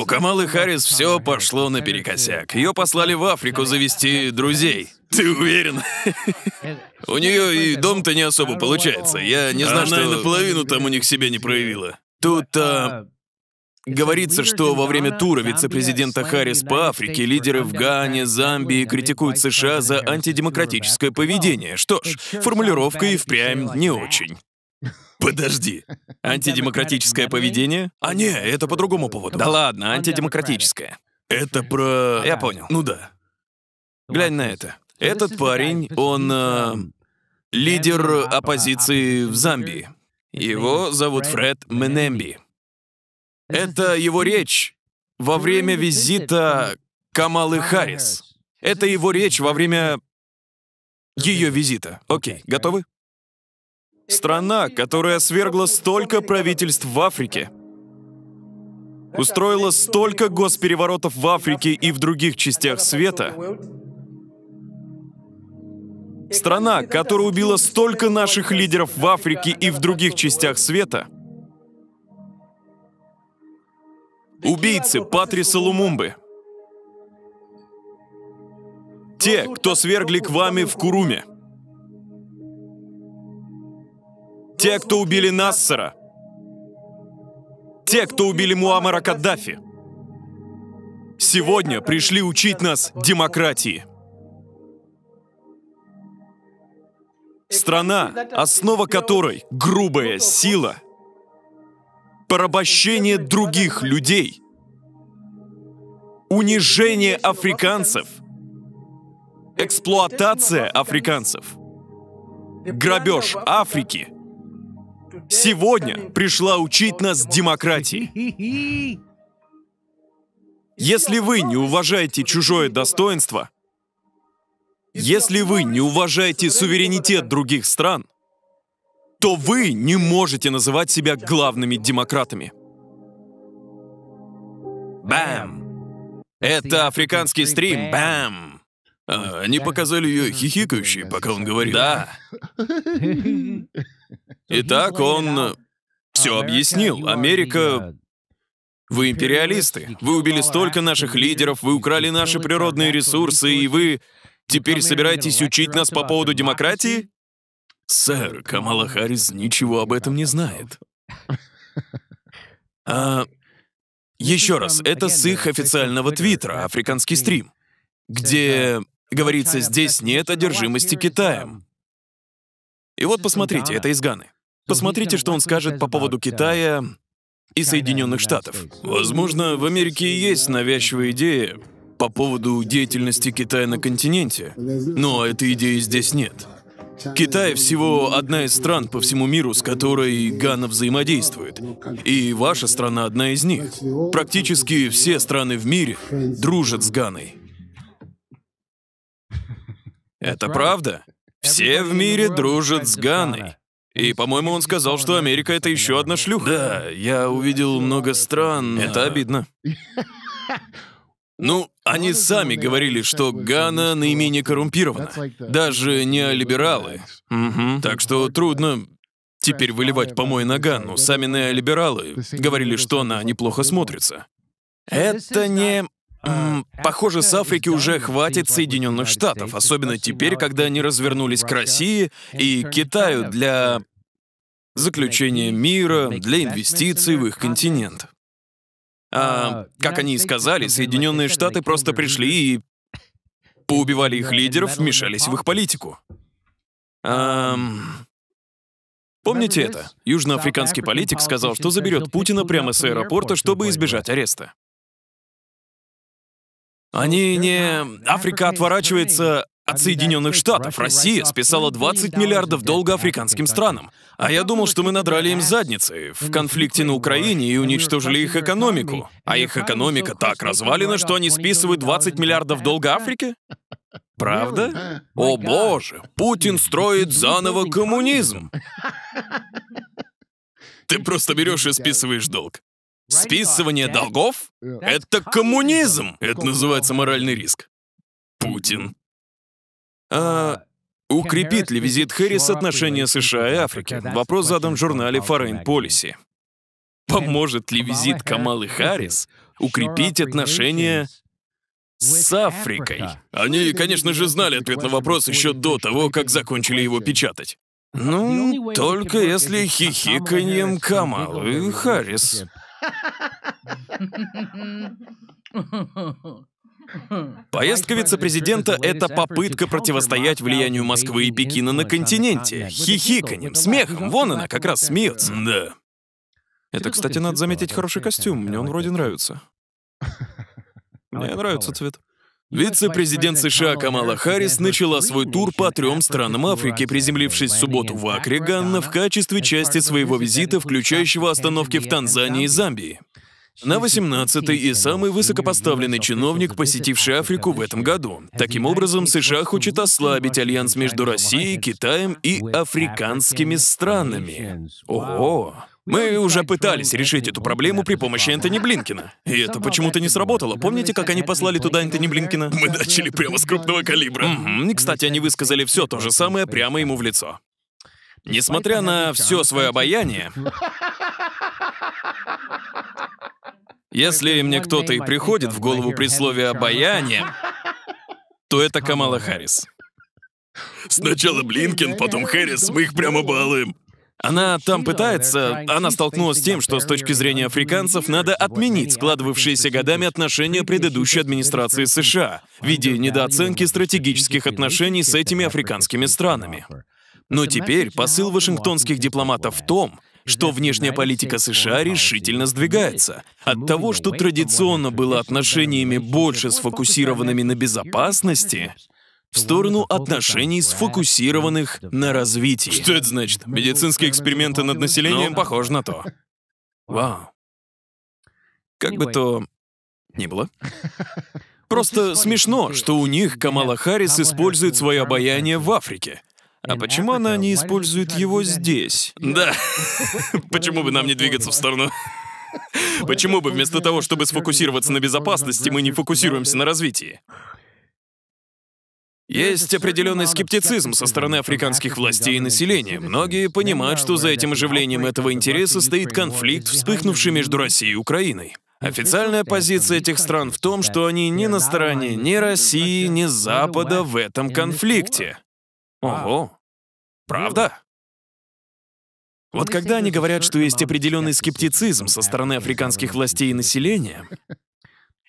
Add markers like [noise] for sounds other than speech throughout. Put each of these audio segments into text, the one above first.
У Камалы Харрис все пошло наперекосяк. Ее послали в Африку завести друзей. Ты уверен? У нее и дом-то не особо получается. Я не знаю, что Она и наполовину там у них себя не проявила. Тут а, Говорится, что во время тура вице-президента Харрис по Африке лидеры в Гане, Замбии критикуют США за антидемократическое поведение. Что ж, формулировка и впрямь не очень. Подожди. [laughs] Антидемократическое поведение? А не, это по другому поводу. Да ну, ладно, антидемократическое. Это про... Я понял. Ну да. Глянь на это. Этот парень, он э, лидер а оппозиции в Замбии. Его зовут Фред Менемби. Это его речь во время визита Камалы Харрис. Это его речь во время ее визита. Окей, готовы? Страна, которая свергла столько правительств в Африке, устроила столько госпереворотов в Африке и в других частях света, Страна, которая убила столько наших лидеров в Африке и в других частях света. Убийцы Патриса Лумумбы. Те, кто свергли к вами в Куруме. Те, кто убили Нассера. Те, кто убили Муамара Каддафи. Сегодня пришли учить нас демократии. Страна, основа которой — грубая сила, порабощение других людей, унижение африканцев, эксплуатация африканцев, грабеж Африки — сегодня пришла учить нас демократии. Если вы не уважаете чужое достоинство, если вы не уважаете суверенитет других стран, то вы не можете называть себя главными демократами. Бэм! Это африканский стрим. Бэм! А, они показали ее хихикающей, пока он говорил. Да. [laughs] Итак, он все объяснил. Америка вы империалисты. Вы убили столько наших лидеров, вы украли наши природные ресурсы, и вы теперь собираетесь учить нас по поводу демократии? Сэр, Камала Харрис ничего об этом не знает. А, ну, еще раз, это с их официального твиттера, африканский стрим, где Говорится, здесь нет одержимости Китаем. И вот посмотрите, это из Ганы. Посмотрите, что он скажет по поводу Китая и Соединенных Штатов. Возможно, в Америке и есть навязчивая идея по поводу деятельности Китая на континенте, но этой идеи здесь нет. Китай всего одна из стран по всему миру, с которой Гана взаимодействует. И ваша страна одна из них. Практически все страны в мире дружат с Ганой. Это правда. Все в мире дружат с Ганой. И, по-моему, он сказал, что Америка — это еще одна шлюха. Да, я увидел много стран. Это обидно. [laughs] Ну, они сами говорили, что Гана наименее коррумпирована. Даже не либералы. Угу. Так что трудно теперь выливать помой на Гану. Сами неолибералы говорили, что она неплохо смотрится. Это не а, похоже, с Африки уже хватит Соединенных Штатов, особенно теперь, когда они развернулись к России и Китаю для э, заключения мира, для инвестиций в их континент. А, а как они и сказали, Соединенные Штаты просто пришли и поубивали их лидеров, вмешались в их политику. А, Помните это? Южноафриканский политик сказал, что заберет Путина прямо с аэропорта, чтобы избежать ареста. Они не... Африка отворачивается от Соединенных Штатов. Россия списала 20 миллиардов долга африканским странам. А я думал, что мы надрали им задницы в конфликте на Украине и уничтожили их экономику. А их экономика так развалена, что они списывают 20 миллиардов долга Африке? Правда? О боже, Путин строит заново коммунизм. [laughs] Ты просто берешь и списываешь долг. Списывание долгов — это коммунизм. Это называется моральный риск. Путин. А, а укрепит ли визит Хэррис отношения США и Африки? Вопрос задан в журнале Foreign Policy. Поможет ли визит Камалы Харрис укрепить отношения с Африкой? Они, конечно же, знали ответ на вопрос еще до того, как закончили его печатать. Ну, только если хихиканьем Камалы Харрис. Поездка вице-президента — это попытка противостоять влиянию Москвы и Пекина на континенте. Хихиканьем, смехом. Вон она как раз смеется. Да. Это, кстати, надо заметить хороший костюм. Мне он вроде нравится. [laughs] Мне нравится цвет. Вице-президент США Камала Харрис начала свой тур по трем странам Африки, приземлившись в субботу в Акре, Ганна, в качестве части своего визита, включающего остановки в Танзании и Замбии. На 18-й и самый высокопоставленный чиновник, посетивший Африку в этом году. Таким образом, США хочет ослабить альянс между Россией, Китаем и африканскими странами. Ого! Мы уже пытались решить эту проблему при помощи Энтони Блинкина. И это почему-то не сработало. Помните, как они послали туда Энтони Блинкина? Мы начали прямо с крупного калибра. Угу. И, кстати, они высказали все то же самое прямо ему в лицо. Несмотря на все свое обаяние, если мне кто-то и приходит в голову при слове «обаяние», то это Камала Харрис. Сначала Блинкин, потом Харрис, мы их прямо балуем. Она там пытается, она столкнулась с тем, что с точки зрения африканцев надо отменить складывавшиеся годами отношения предыдущей администрации США, в виде недооценки стратегических отношений с этими африканскими странами. Но теперь посыл вашингтонских дипломатов в том, что внешняя политика США решительно сдвигается. От того, что традиционно было отношениями больше сфокусированными на безопасности, в сторону отношений, сфокусированных на развитии. Что это значит? Ну, Медицинские эксперименты над населением? Ну, похоже на то. [laughs] Вау. Как бы то ни было. [laughs] Просто смешно, что у них Камала Харрис использует свое обаяние в Африке. Ну а почему она не использует его здесь? Да. [laughs] Почему бы нам не двигаться в сторону? Почему бы вместо того, чтобы сфокусироваться на безопасности, мы не фокусируемся на развитии? Есть определенный скептицизм со стороны африканских властей и населения. Многие понимают, что за этим оживлением этого интереса стоит конфликт, вспыхнувший между Россией и Украиной. Официальная позиция этих стран в том, что они не на стороне ни России, ни Запада в этом конфликте. А. Ого. Правда? Вот когда они говорят, что есть определенный скептицизм со стороны африканских властей и населения,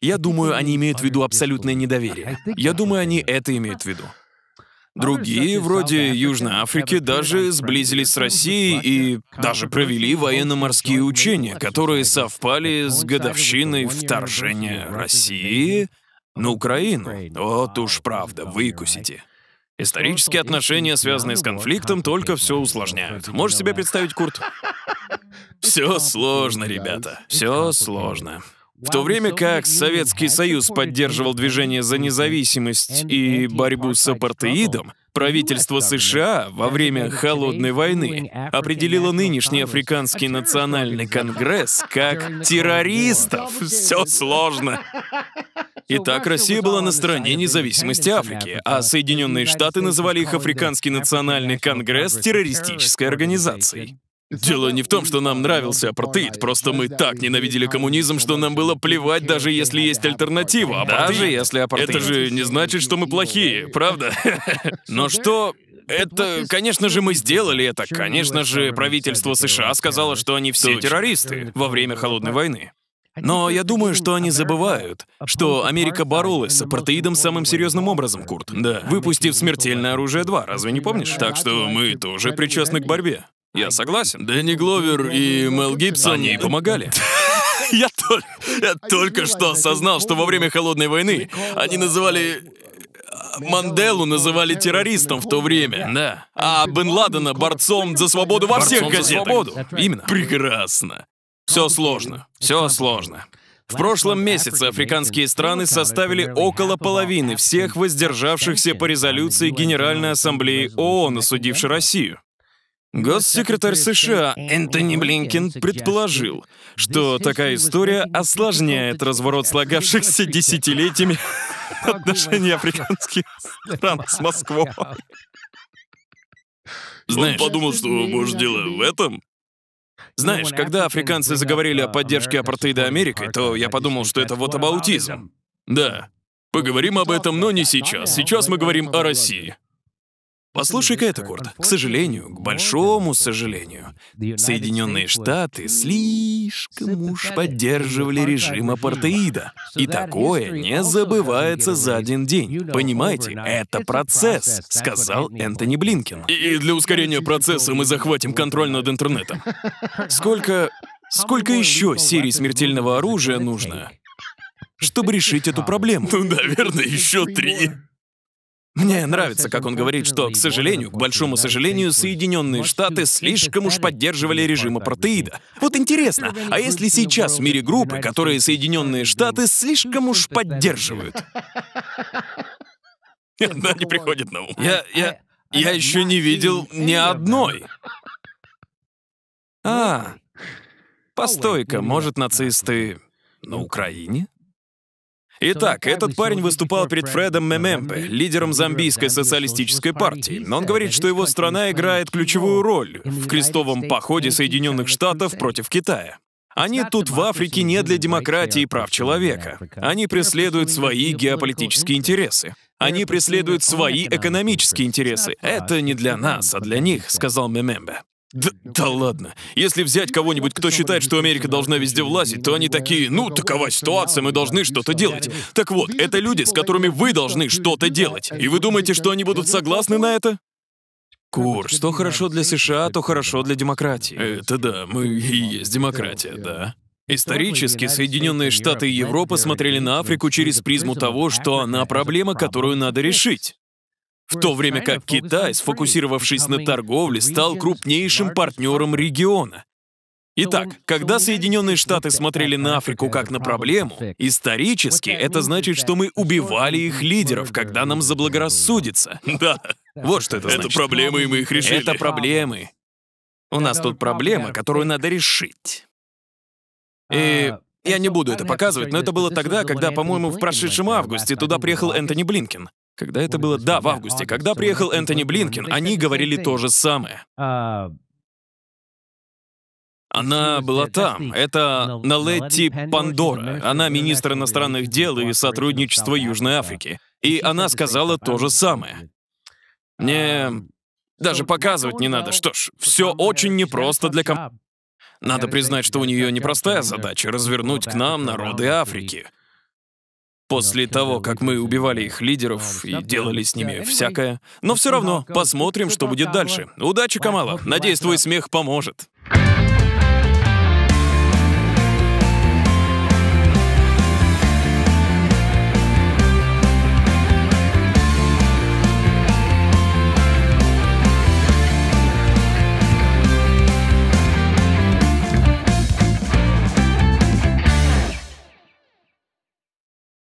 я думаю, они имеют в виду абсолютное недоверие. Я думаю, они это имеют в виду. Другие, вроде Южной Африки, даже сблизились с Россией и даже провели военно-морские учения, которые совпали с годовщиной вторжения России на Украину. Вот уж правда, выкусите. Исторические отношения, связанные с конфликтом, только все усложняют. Можешь себе представить, Курт? Все сложно, ребята. Все сложно. В то время как Советский Союз поддерживал движение за независимость и борьбу с апартеидом, правительство США во время Холодной войны определило нынешний Африканский национальный конгресс как террористов. Все сложно. [laughs] Итак, Россия была на стороне независимости Африки, а Соединенные Штаты называли их Африканский национальный конгресс террористической организацией. Дело не в том, что нам нравился апартеид, просто мы так ненавидели коммунизм, что нам было плевать, даже если есть альтернатива. Апартеид. Даже если апартеид. Это же не значит, что мы плохие, правда? [laughs] Но что... Это, конечно же, мы сделали это. Конечно же, правительство США сказало, что они все террористы во время Холодной войны. Но я думаю, что они забывают, что Америка боролась с апартеидом самым серьезным образом, Курт. Да. Выпустив смертельное оружие 2, разве не помнишь? Так что мы тоже причастны к борьбе. Я согласен. Дэнни Гловер и Мел Гибсон... Они помогали. [laughs] Я, только что осознал, что во время Холодной войны они называли... Э, Манделу называли террористом в то время. Да. А Бен Ладена борцом за свободу во всех борцом газетах. За свободу. Именно. Прекрасно. Все сложно. Все сложно. В прошлом месяце африканские страны составили около половины всех воздержавшихся по резолюции Генеральной Ассамблеи ООН, осудившей Россию. Госсекретарь США Энтони Блинкин предположил, что такая история осложняет разворот слагавшихся десятилетиями [laughs] отношений африканских стран с Москвой. Ну, Знаешь, Он подумал, что, может, дело в этом? Знаешь, когда африканцы заговорили о поддержке апартеида Америкой, то я подумал, что это вот абаутизм. Да. Поговорим об ну, этом, но не сейчас. Сейчас мы говорим о России. Послушай-ка это, Курт. К сожалению, к большому сожалению, Соединенные Штаты слишком уж поддерживали режим апартеида. И такое не забывается за один день. Понимаете, это процесс, сказал Энтони Блинкин. И для ускорения процесса мы захватим контроль над интернетом. [laughs] Сколько... Сколько еще серий смертельного оружия нужно, чтобы решить эту проблему? Ну, наверное, еще три. Мне нравится, как он говорит, что, к сожалению, к большому сожалению, Соединенные Штаты слишком уж поддерживали режим апартеида. Вот интересно, а если сейчас в мире группы, которые Соединенные Штаты слишком уж поддерживают? Да, [laughs] не приходит на ум. Я, я, я еще не видел ни одной. А, постойка, может, нацисты на Украине? Итак, этот парень выступал перед Фредом Мемембе, лидером Замбийской социалистической партии. Он говорит, что его страна играет ключевую роль в крестовом походе Соединенных Штатов против Китая. Они тут в Африке не для демократии и прав человека. Они преследуют свои геополитические интересы. Они преследуют свои экономические интересы. Это не для нас, а для них, сказал Мемембе. Да, да ладно. Если взять ну, кого-нибудь, кто считает, что Америка должна везде влазить, то они такие, ну, такова ситуация, мы должны что-то делать. Так вот, ну, это люди, с которыми вы ну, должны что-то делать. А и вы думаете, что они будут согласны на это? Кур, что хорошо для США, то хорошо для демократии. Это да, мы и есть демократия, да. Исторически Соединенные Штаты и Европа смотрели на Африку через призму того, что она проблема, которую надо решить. В то время как Китай, сфокусировавшись на торговле, стал крупнейшим партнером региона. Итак, когда Соединенные Штаты смотрели на Африку как на проблему, исторически это значит, что мы убивали их лидеров, когда нам заблагорассудится. Да, вот что это значит. Это проблемы, и мы их решили. Это проблемы. У нас тут проблема, которую надо решить. И я не буду это показывать, но это было тогда, когда, по-моему, в прошедшем августе туда приехал Энтони Блинкин. Когда это было? Да, в августе. Когда приехал Энтони Блинкин, они говорили то же самое. Uh, она была там. Это Налетти Пандора. Она министр иностранных дел и сотрудничества Южной Африки. И она сказала то же самое. Um, Мне даже показывать не надо. Что ж, все очень непросто для ком... Надо признать, что у нее непростая задача — развернуть к нам народы Африки. После того, как мы убивали их лидеров и делали с ними всякое. Но все равно, посмотрим, что будет дальше. Удачи, Камала. Надеюсь, твой смех поможет.